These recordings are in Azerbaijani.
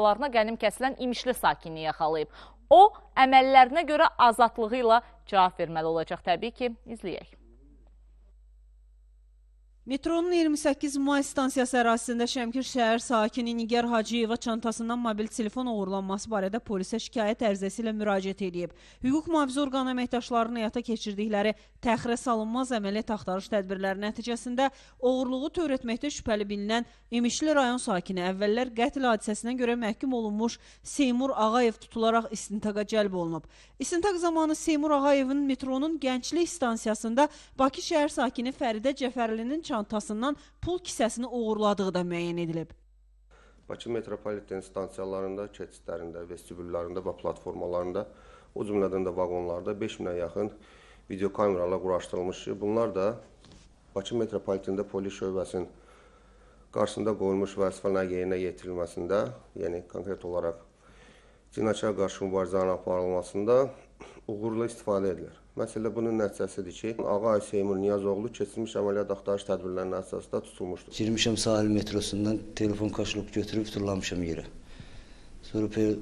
Onlarına qənim kəsilən imişli sakinini yaxalayıb. O, əməllərinə görə azadlığı ilə cavab verməli olacaq. Təbii ki, izləyək. Metronun 28 may stansiyası ərazisində Şəmkir şəhər sakini Nigar Hacıyeva çantasından mobil telefon oğurlanması barədə polisə şikayət ərizəsi ilə müraciət edib. Hüquq mühafizə orqanı əməkdaşlarının həyata keçirdikləri təxirə salınmaz əməliyyat axtarış tədbirləri nəticəsində oğurluğu törətməkdə şübhəli bilinən İmişli rayon sakini əvvəllər qətl hadisəsinə görə məhkum olunmuş Seymur Ağayev tutularaq istintaqa cəlb olunub. İstintaq zamanı Seymur Ağayevin metronun Gənclik stansiyasında Bakı şəhər sakini Fəridə Cəfərlinin çantasından çantasından pul kisəsini oğurladığı da müəyyən edilib. Bakı metropoliten stansiyalarında, keçidlərində, vestibüllərində və platformalarında, o cümlədən də vaqonlarda 5000-ə yaxın video kameralar quraşdırılmışdır. Bunlar da Bakı metropolitində polis şöbəsinin qarşısında qoyulmuş vəzifələrin yerinə yetirilməsində, yəni konkret olaraq cinayətə qarşı mübarizənin aparılmasında uğurla istifadə edilir. Məsələ bunun nəticəsidir ki, Ağa Seymur Niyazoğlu keçirilmiş əməliyyat axtarış tədbirlərinin əsasında tutulmuşdur. Girmişəm sahil metrosundan telefon qaşılıb götürüb tullanmışam yerə. Sonra bir,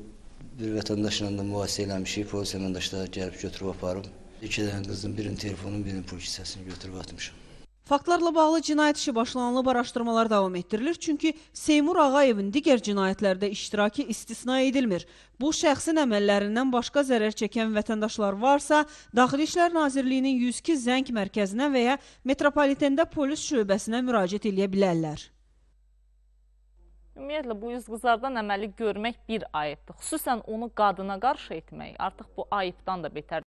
bir vətəndaşla da mübahisə eləmişik, polis əməndaşları gəlib götürüb aparıb. İki dənə qızın birinin telefonun, birinin pul kisəsini götürüb atmışam. Faktlarla bağlı cinayət işi başlanılıb araşdırmalar davam etdirilir, çünki Seymur Ağayevin digər cinayətlərdə iştiraki istisna edilmir. Bu şəxsin əməllərindən başqa zərər çəkən vətəndaşlar varsa, Daxili İşlər Nazirliyinin 102 zəng mərkəzinə və ya metropolitenda polis şöbəsinə müraciət edə bilərlər. Ümumiyyətlə, bu yüzqızardan əməli görmək bir ayıbdır. Xüsusən onu qadına qarşı etmək artıq bu ayıbdan da betərdir.